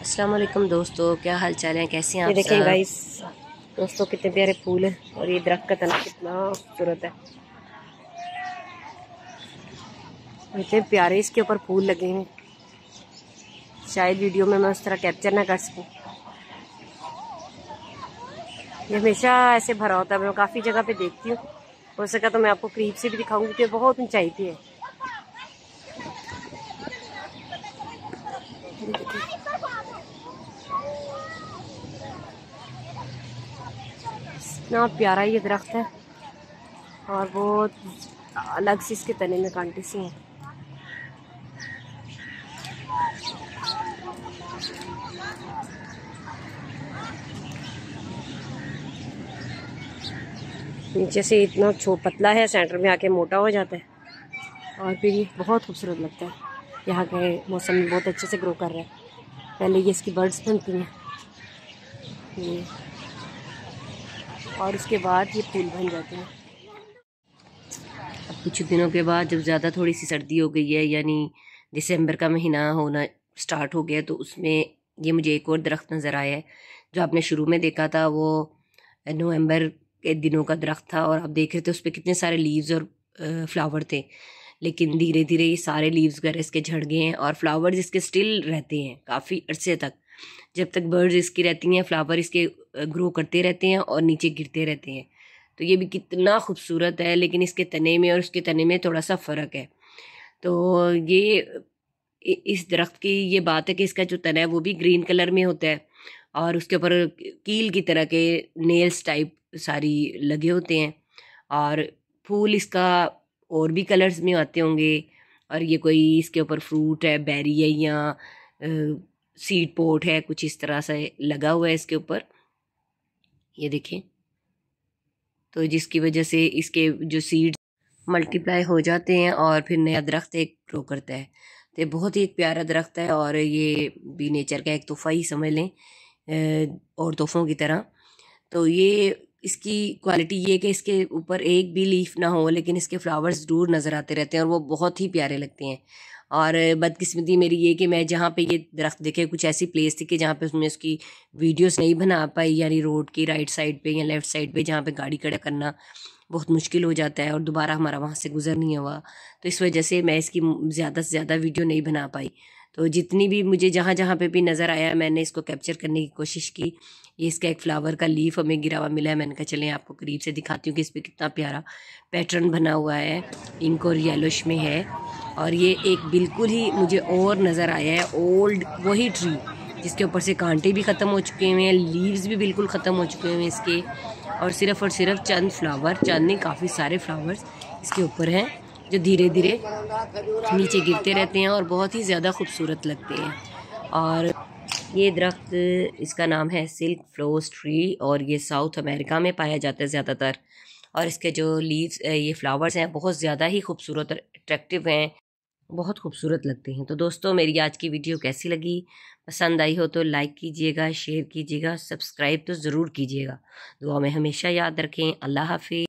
अस्सलाम वालेकुम दोस्तों क्या हाल चाल है कैसे हैं आप देखिए गाइस दोस्तों कितने प्यारे फूल हैं और ये दरख्त का तना कितना खूबसूरत है इतने प्यारे इसके ऊपर फूल लगे हैं शायद वीडियो में मैं उस तरह कैप्चर ना कर सकूं ये हमेशा ऐसे भरा होता है मैं काफ़ी जगह पे देखती हूँ हो सका तो मैं आपको करीब से भी दिखाऊंगी कि बहुत ऊंचाई थी है कितना प्यारा ये दरख्त है और बहुत अलग से इसके तने में कांटे से हैं नीचे से इतना छो पतला है सेंटर में आके मोटा हो जाता है और फिर ये बहुत खूबसूरत लगता है यहाँ के मौसम बहुत अच्छे से ग्रो कर रहा है पहले ये इसकी बर्ड्स बनती हैं ये और उसके बाद ये फूल बन जाते हैं अब कुछ दिनों के बाद जब ज़्यादा थोड़ी सी सर्दी हो गई है यानी दिसंबर का महीना होना स्टार्ट हो गया तो उसमें ये मुझे एक और दरख्त नज़र आया है जो आपने शुरू में देखा था वो नवंबर के दिनों का दरख्त था और आप देख रहे थे उस पर कितने सारे लीव्स और फ्लावर थे लेकिन धीरे धीरे ये सारे लीव्स वगैरह इसके झड़ गए हैं और फ्लावर्स इसके स्टिल रहते हैं काफ़ी अरसे तक जब तक बर्ड्स इसकी रहती हैं फ्लावर इसके ग्रो करते रहते हैं और नीचे गिरते रहते हैं तो ये भी कितना खूबसूरत है लेकिन इसके तने में और उसके तने में थोड़ा सा फ़र्क है तो ये इस दरख्त की ये बात है कि इसका जो तना है वो भी ग्रीन कलर में होता है और उसके ऊपर कील की तरह के नेल्स टाइप सारी लगे होते हैं और फूल इसका और भी कलर्स में आते होंगे और ये कोई इसके ऊपर फ्रूट है बेरी है या सीट पोर्ट है कुछ इस तरह से लगा हुआ है इसके ऊपर ये देखें तो जिसकी वजह से इसके जो सीड मल्टीप्लाई हो जाते हैं और फिर नया दरख्त एक ग्रो करता है तो बहुत ही एक प्यारा दरख्त है और ये भी नेचर का एक तोहफा ही समझ लें और तोहफ़ों की तरह तो ये इसकी क्वालिटी ये कि इसके ऊपर एक भी लीफ ना हो लेकिन इसके फ्लावर्स दूर नज़र आते रहते हैं और वो बहुत ही प्यारे लगते हैं और बदकिस्मती मेरी ये कि मैं जहाँ पे ये दरख्त देखे कुछ ऐसी प्लेस थी कि जहाँ पे उसमें उसकी वीडियोस नहीं बना पाई यानी रोड की राइट साइड पे या लेफ़्ट साइड पे जहाँ पे गाड़ी खड़ा करना बहुत मुश्किल हो जाता है और दोबारा हमारा वहाँ से गुज़र नहीं हुआ तो इस वजह से मैं इसकी ज़्यादा से ज़्यादा वीडियो नहीं बना पाई तो जितनी भी मुझे जहाँ जहाँ पे भी नज़र आया मैंने इसको कैप्चर करने की कोशिश की ये इसका एक फ्लावर का लीफ हमें गिरा हुआ मिला है मैंने कहा चलें आपको करीब से दिखाती हूँ कि इस पर कितना प्यारा पैटर्न बना हुआ है पिंक और येलोश में है और ये एक बिल्कुल ही मुझे और नज़र आया है ओल्ड वही ट्री जिसके ऊपर से कांटे भी ख़त्म हो चुके हुए हैं लीव्स भी बिल्कुल ख़त्म हो चुके हुए हैं इसके और सिर्फ़ और सिर्फ चंद फ्लावर चंद नहीं काफ़ी सारे फ्लावर्स इसके ऊपर हैं जो धीरे धीरे नीचे गिरते रहते हैं और बहुत ही ज़्यादा खूबसूरत लगते हैं और ये दरख्त इसका नाम है सिल्क फ्लोस ट्री और ये साउथ अमेरिका में पाया जाता है ज़्यादातर और इसके जो लीव्स ये फ्लावर्स हैं बहुत ज़्यादा ही खूबसूरत और अट्रैक्टिव हैं बहुत खूबसूरत लगते हैं तो दोस्तों मेरी आज की वीडियो कैसी लगी पसंद आई हो तो लाइक कीजिएगा शेयर कीजिएगा सब्सक्राइब तो ज़रूर कीजिएगा दुआ में हमेशा याद रखें अल्लाह हाफिज़